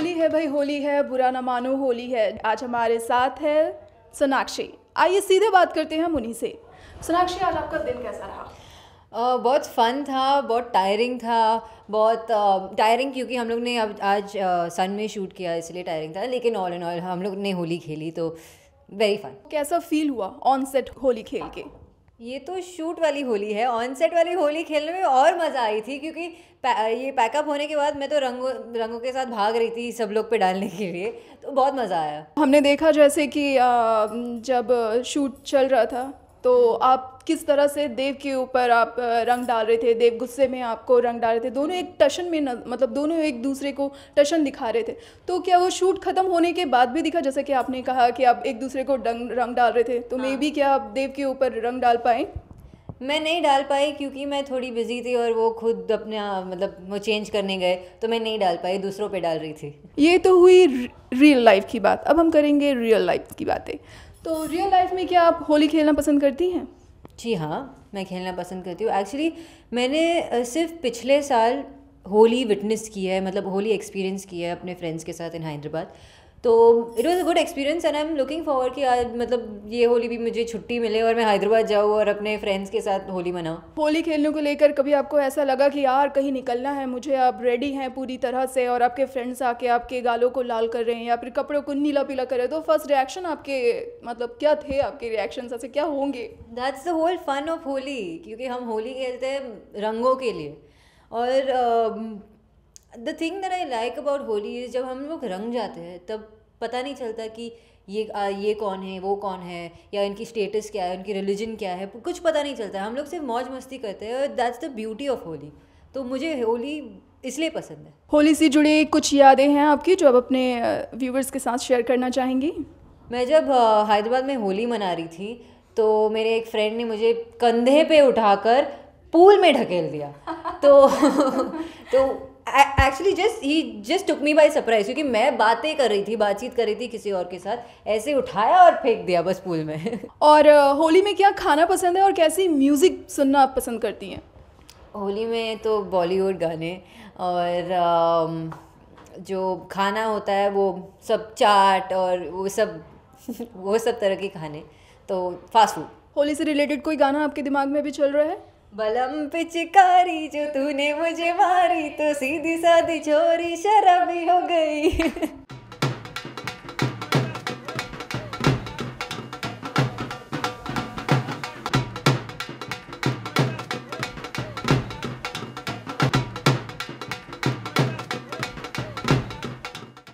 होली है भाई होली है बुरा ना मानो होली है आज हमारे साथ है सोनाक्षी आइए सीधे बात करते हैं हम उन्हीं से सोनाक्षी आज आपका दिन कैसा रहा Uh, बहुत फन था बहुत टायरिंग था बहुत टायरिंग uh, क्योंकि हम लोग ने अब आज सन uh, में शूट किया इसलिए टायरिंग था लेकिन ऑल एंड ऑल हम लोग ने होली खेली तो वेरी फन कैसा फील हुआ ऑन सेट होली खेल के ये तो शूट वाली होली है ऑनसेट वाली होली खेलने में और मज़ा आई थी क्योंकि ये पैकअप होने के बाद मैं तो रंगों रंगों के साथ भाग रही थी सब लोग पे डालने के लिए तो बहुत मज़ा आया हमने देखा जैसे कि जब शूट चल रहा था तो आप किस तरह से देव के ऊपर आप रंग डाल रहे थे देव गुस्से में आपको रंग डाल रहे थे दोनों एक टशन में न, मतलब दोनों एक दूसरे को टशन दिखा रहे थे तो क्या वो शूट खत्म होने के बाद भी दिखा जैसे कि आपने कहा कि आप एक दूसरे को रंग रंग डाल रहे थे तो मे बी भी क्या आप देव के ऊपर रंग डाल पाए मैं नहीं डाल पाई क्योंकि मैं थोड़ी बिजी थी और वो खुद अपने हाँ, मतलब वो चेंज करने गए तो मैं नहीं डाल पाई दूसरों पे डाल रही थी ये तो हुई रियल लाइफ की बात अब हम करेंगे रियल लाइफ की बातें तो रियल लाइफ में क्या आप होली खेलना पसंद करती हैं जी हाँ मैं खेलना पसंद करती हूँ एक्चुअली मैंने सिर्फ पिछले साल होली विटनेस की है मतलब होली एक्सपीरियंस किया है अपने फ्रेंड्स के साथ इन हैदराबाद तो it was a good experience and I am looking forward कि आज मतलब ये होली भी मुझे छुट्टी मिले और मैं हैदराबाद जाऊँ और अपने फ्रेंड्स के साथ होली मनाऊँ होली खेलने को लेकर कभी आपको ऐसा लगा कि यार कहीं निकलना है मुझे आप रेडी हैं पूरी तरह से और आपके फ्रेंड्स आके आपके गालों को लाल कर रहे हैं या फिर कपड़ों को नीला पीला कर रहे हैं तो फर्स्ट रिएक्शन आपके मतलब क्या थे आपके रिएक्शन ऐसे क्या होंगे that's the whole fun of Holi क्योंकि हम होली खेलते हैं रंगों के लिए और um, the thing that I like about Holi is जब हम लोग रंग जाते हैं तब पता नहीं चलता कि ये आ, ये कौन है वो कौन है या इनकी स्टेटस क्या है उनकी रिलीजन क्या है कुछ पता नहीं चलता हम लोग सिर्फ मौज मस्ती करते हैं और that's the beauty of Holi तो मुझे होली इसलिए पसंद है होली से जुड़ी कुछ यादें हैं आपकी जो आप अपने व्यूवर्स के साथ शेयर करना चाहेंगी मैं जब हैदराबाद में होली मना रही थी तो मेरे एक फ्रेंड ने मुझे कंधे पे उठाकर पूल में ढकेल दिया तो तो एक्चुअली जस्ट ही just took me by surprise क्योंकि मैं बातें कर रही थी बातचीत कर रही थी किसी और के साथ ऐसे उठाया और फेंक दिया बस पूल में और होली में क्या खाना पसंद है और कैसी म्यूज़िक सुनना आप पसंद करती हैं होली में तो बॉलीवुड गाने और जो खाना होता है वो सब चाट और वो सब वो सब तरह के खाने तो फास्ट फूड होली से रिलेटेड कोई गाना आपके दिमाग में भी चल रहा है बलम पिचकारी जो तूने मुझे मारी तो सीधी साधी छोरी शराबी हो गई